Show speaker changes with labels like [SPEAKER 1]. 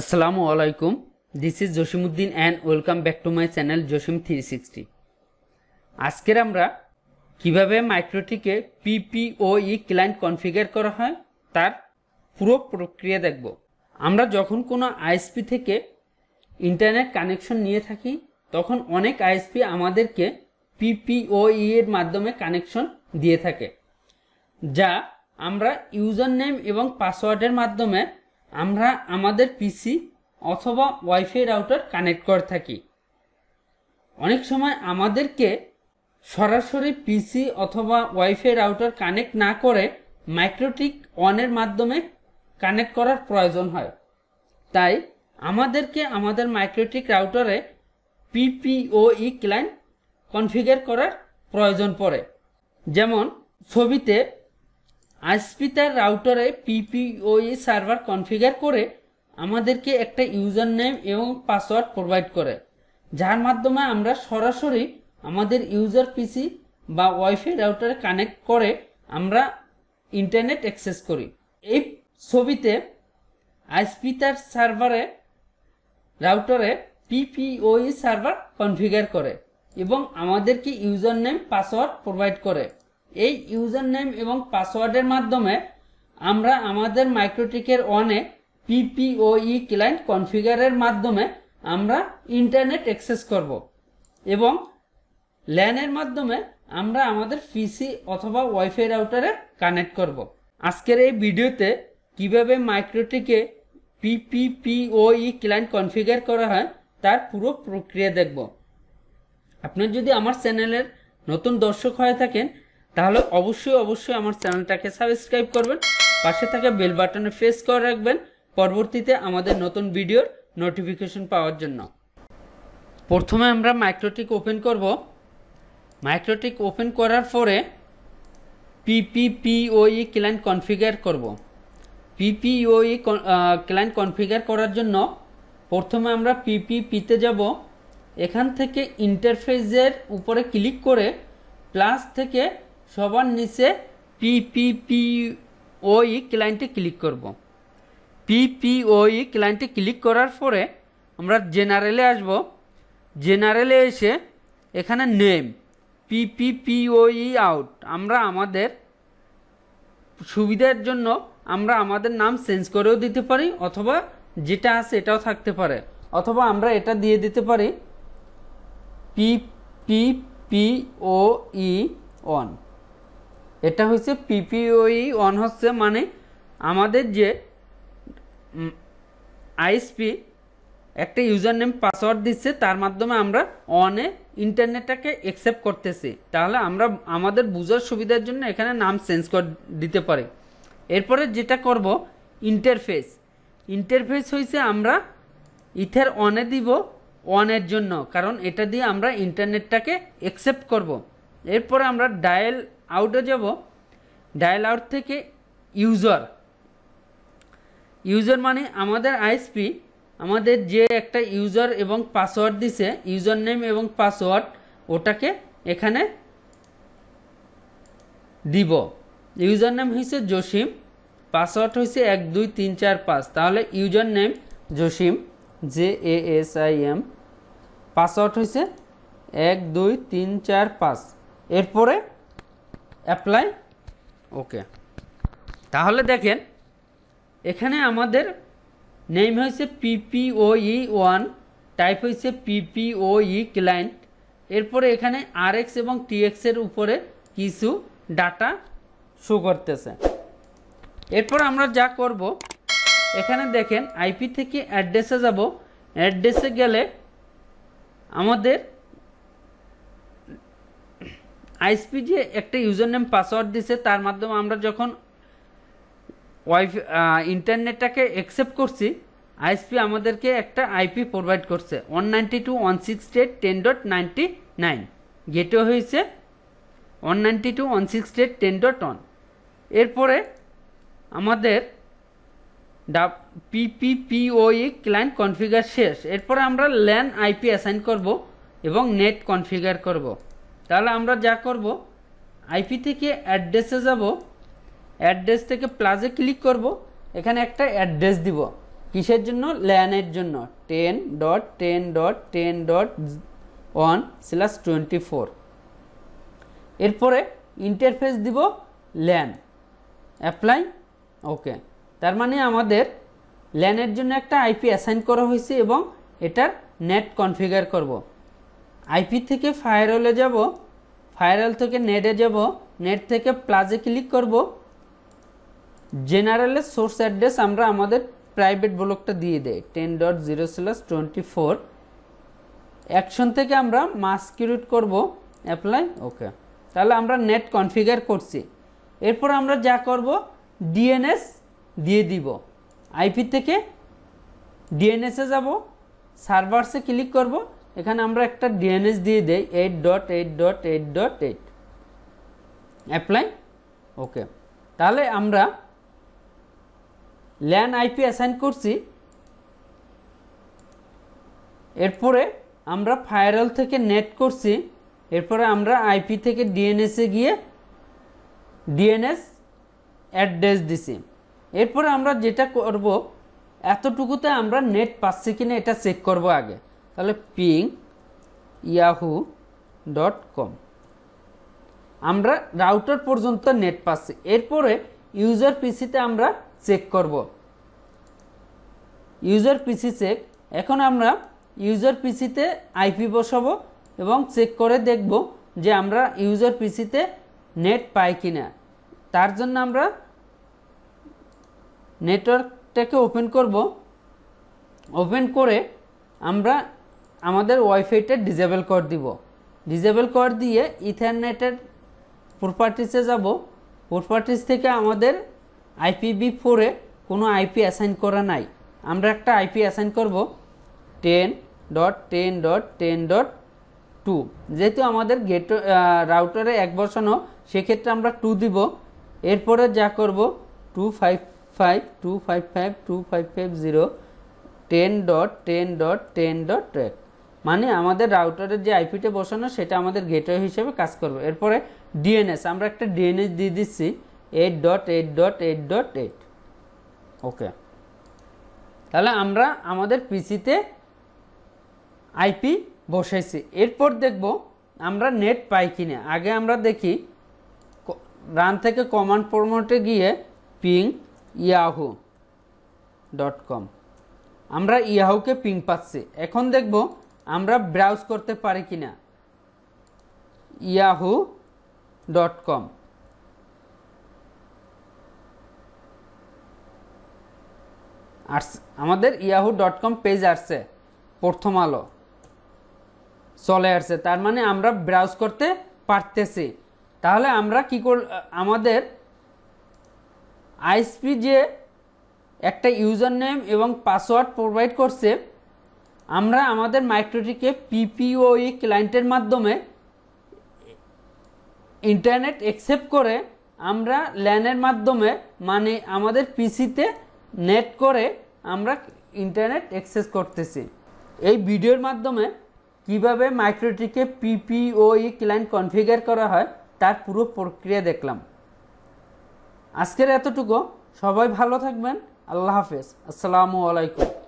[SPEAKER 1] আসসালামু আলাইকুম this is Jasimuddin and welcome back to my channel Jasim three sixty আজকের আমরা কিভাবে মাইক্রোটিকে পিপিওই ক্লায়েন্ট কনফিগার করা হয় তার পুরো প্রক্রিয়া দেখব আমরা যখন কোনো আইএসপি থেকে ইন্টারনেট কানেকশন নিয়ে থাকি তখন অনেক আইএসপি আমাদেরকে পিপিওই e এর মাধ্যমে কানেকশন দিয়ে থাকে যা আমরা ইউজার নেম এবং পাসওয়ার্ডের মাধ্যমে আমরা আমাদের পিসি অথবা ওয়াইফাই রাউটার কানেক্ট করে থাকি অনেক সময় আমাদেরকে সরাসরি পিসি অথবা ওয়াইফাই রাউটার কানেক্ট না করে মাইক্রোটিক ওয়ানের মাধ্যমে কানেক্ট করার প্রয়োজন হয় তাই আমাদেরকে আমাদের মাইক্রোটিক রাউটারে পিপিওই ক্লায়েন্ট কনফিগার করার প্রয়োজন পড়ে যেমন ছবিতে আইএসপি রাউটারে পিপিওই সার্ভার কনফিগার করে আমাদেরকে একটা ইউজার নেম এবং পাসওয়ার্ড প্রোভাইড করে যার মাধ্যমে আমরা সরাসরি আমাদের ইউজার পিসি বা ওয়াইফাই রাউটারে কানেক্ট করে আমরা ইন্টারনেট অ্যাক্সেস করি এই ছবিতে আইএসপি সার্ভারে রাউটারে পিপিওই সার্ভার কনফিগার করে এবং আমাদেরকে ইউজার নেম পাসওয়ার্ড প্রোভাইড করে এই ইউজার নেম এবং পাসওয়ার্ডের মাধ্যমে আমরা আমাদের মাইক্রোটিকের ওয়ানে পিপিওই ক্লায়েন্ট কনফিগারের মাধ্যমে আমরা ইন্টারনেট অ্যাক্সেস করব এবং ল্যানের মাধ্যমে আমরা আমাদের পিসি অথবা ওয়াইফাই রাউটারে কানেক্ট করব আজকের এই ভিডিওতে কিভাবে মাইক্রোটিকে পিপিপিওই ক্লায়েন্ট কনফিগার করা হয় তার পুরো প্রক্রিয়া দেখব আপনার যদি আমার চ্যানেলের নতুন দর্শক হয়ে থাকেন তাহলে অবশ্যই অবশ্যই আমার চ্যানেলটাকে সাবস্ক্রাইব করবেন পাশে থাকা বেল বাটনে প্রেস করে রাখবেন পরবর্তীতে আমাদের নতুন ভিডিওর নোটিফিকেশন পাওয়ার জন্য প্রথমে আমরা মাইক্রোটিক ওপেন করব মাইক্রোটিক ওপেন করার পরে পিপিপিওই ক্লায়েন্ট কনফিগার করব পিপিওই ক্লায়েন্ট কনফিগার করার জন্য প্রথমে আমরা পিপিপিতে যাব এখান থেকে ইন্টারফেসের উপরে ক্লিক করে প্লাস থেকে সবার নিচে পিপিপিওই ক্লায়েন্টে ক্লিক করব পিপিওই ক্লায়েন্টে ক্লিক করার পরে আমরা জেনারেলে আসব জেনারেলে এসে এখানে নেম পিপিপিওই আউট আমরা আমাদের সুবিধার জন্য আমরা আমাদের নাম চেঞ্জ করেও দিতে পারি অথবা যেটা আছে এটাও থাকতে পারে অথবা আমরা এটা দিয়ে দিতে পারি P P P O E on এটা হচ্ছে পিপিওই অন হচ্ছে মানে আমাদের যে আইএসপি একটা ইউজার নেম পাসওয়ার্ড দিচ্ছে তার মাধ্যমে আমরা অনে ইন্টারনেটটাকে অ্যাকসেপ্ট করতেছি তাহলে আমরা আমাদের বোঝার সুবিধার জন্য এখানে নাম চেঞ্জ কর দিতে পারে এরপরে যেটা করব ইন্টারফেস ইন্টারফেস হয়েছে আমরা ইথের অনে দিব অনের জন্য কারণ এটা দিয়ে আমরা ইন্টারনেটটাকে অ্যাকসেপ্ট করব এরপরে আমরা ডায়াল আউটে যাব ডায়াল আউট থেকে ইউজার ইউজার মানে আমাদের আইএসপি আমাদের যে একটা ইউজার এবং পাসওয়ার্ড দিছে ইউজার নেম এবং পাসওয়ার্ড ওটাকে এখানে দিব ইউজার নেম হয়েছে জসিম পাসওয়ার্ড হয়েছে এক দুই তিন চার পাঁচ তাহলে user name Jasim J A S I M password হয়েছে এক দুই তিন চার পাঁচ এরপরে অ্যাপ্লাই ওকে তাহলে দেখেন এখানে আমাদের নেম হয়েছে পিপিওই ওয়ান টাইপ হয়েছে পিপিওই ক্লায়েন্ট e এরপরে এখানে আরএক্স এবং টিএক্সের উপরে কিছু ডাটা শো করতেছে এরপর আমরা যা করব এখানে দেখেন আইপি থেকে অ্যাড্রেসে যাব অ্যাড্রেসে গেলে আমাদের আইএসপি যে একটা ইউজার নেম পাসওয়ার্ড দিছে তার মাধ্যমে আমরা যখন ওয়াইফ ইন্টারনেটটাকে অ্যাকসেপ্ট করছি আইএসপি আমাদেরকে একটা আইপি প্রোভাইড করছে one ninety two one six dot ten dot ninety nine gateway হয়েছে one ninety two one six dot ten dot one এরপরে আমাদের ডা পিপিপিওই ক্লায়েন্ট কনফিগার শেষ এরপরে আমরা ল্যান আইপি অ্যাসাইন করব এবং নেট কনফিগার করব তাহলে আমরা যা করব আইপি থেকে অ্যাড্রেসে যাব অ্যাড্রেস থেকে প্লাজে ক্লিক করব এখানে একটা অ্যাড্রেস দিব কিসের জন্য ল্যানের জন্য ten dot ten dot ten dot one slash twenty four এরপরে ইন্টারফেস দিব ল্যান অ্যাপ্লাই ওকে তার মানে আমাদের ল্যানের জন্য একটা আইপি অ্যাসাইন করা হয়েছে এবং এটার নেট কনফিগার করব আইপি থেকে ফায়ার হলে যাবো ফায়ারাল থেকে নেটে যাব নেট থেকে প্লাজে ক্লিক করব জেনারেলের সোর্স অ্যাড্রেস আমরা আমাদের প্রাইভেট ব্লকটা দিয়ে দেয় ten dot zero slash twenty four action থেকে আমরা মাস্ক ক্রিয়েট করবো অ্যাপ্লাই ওকে তাহলে আমরা নেট কনফিগার করছি এরপর আমরা যা করব ডিএনএস দিয়ে দিব আইপি থেকে ডিএনএসে যাব সার্ভার্সে ক্লিক করব এখানে আমরা একটা ডিএনএস দিয়ে দেই eight dot eight dot eight dot eight apply okay তাহলে আমরা ল্যান আইপি অ্যাসাইন করছি এরপরে আমরা ফায়ারল থেকে নেট করছি এরপরে আমরা আইপি থেকে ডিএনএসে গিয়ে ডিএনএস অ্যাড্রেস দিছি এরপরে আমরা যেটা করব এতটুকুতে আমরা নেট পাচ্ছি কিনা এটা চেক করব আগে তাহলে পিং ইয়াহু ডট কম আমরা রাউটার পর্যন্ত নেট পাচ্ছি এরপরে ইউজার পিসিতে আমরা চেক করব ইউজার পিসি চেক এখন আমরা ইউজার পিসিতে আইপি বসাবো এবং চেক করে দেখব যে আমরা ইউজার পিসিতে নেট পাই কি না তার জন্য আমরা নেটওয়ার্কটাকে ওপেন করব ওপেন করে আমরা আমাদের ওয়াইফাইটা ডিজেবল করে দিব ডিজেবল করে দিয়ে ইথারনেটের প্রপার্টিসে যাব প্রপার্টিস থেকে আমাদের আইপিবি ফোরে কোনো আইপি অ্যাসাইন করা নাই আমরা একটা আইপি অ্যাসাইন করব ten dot ten dot ten dot two যেহেতু আমাদের গেট রাউটারে এক বসানো সেক্ষেত্রে আমরা টু দিব এরপরে যা করব two five five two five five two five five zero ten dot ten dot ten dot ট্র্যাক মানে আমাদের রাউটারের যে আইপিটা বসানো সেটা আমাদের গেটওয়ে হিসেবে কাজ করবে এরপরে ডিএনএস আমরা একটা ডিএনএস দিয়ে দিচ্ছি eight dot eight dot eight dot eight okay তাহলে আমরা আমাদের পিসিতে আইপি বসাইছি এরপর দেখব আমরা নেট পাই না আগে আমরা দেখি রান থেকে কমান্ড প্রমোটে গিয়ে পিং ইয়াহু ডট কম আমরা ইয়াহুকে পিং পাচ্ছি এখন দেখব আমরা ব্রাউজ করতে পারি কি না ইয়াহু ডট কম আমাদের ইয়াহু ডট কম পেজ আসছে প্রথম আলো চলে আসছে তার মানে আমরা ব্রাউজ করতে পারতেছি তাহলে আমরা কি কর আমাদের আইএসপি যে একটা ইউজার নেম এবং পাসওয়ার্ড প্রোভাইড করছে আমরা আমাদের মাইক্রোটিকে পিপিওই ক্লায়েন্টের e মাধ্যমে ইন্টারনেট একসেপ্ট করে আমরা ল্যানের মাধ্যমে মানে আমাদের পিসিতে নেট করে আমরা ইন্টারনেট অ্যাক্সেস করতেছি এই ভিডিওর মাধ্যমে কিভাবে মাইক্রোটিকে পিপিওই ক্লায়েন্ট কনফিগার করা হয় তার পুরো প্রক্রিয়া দেখলাম আজকের এতটুকু সবাই ভালো থাকবেন আল্লাহ হাফেজ আসসালামু আলাইকুম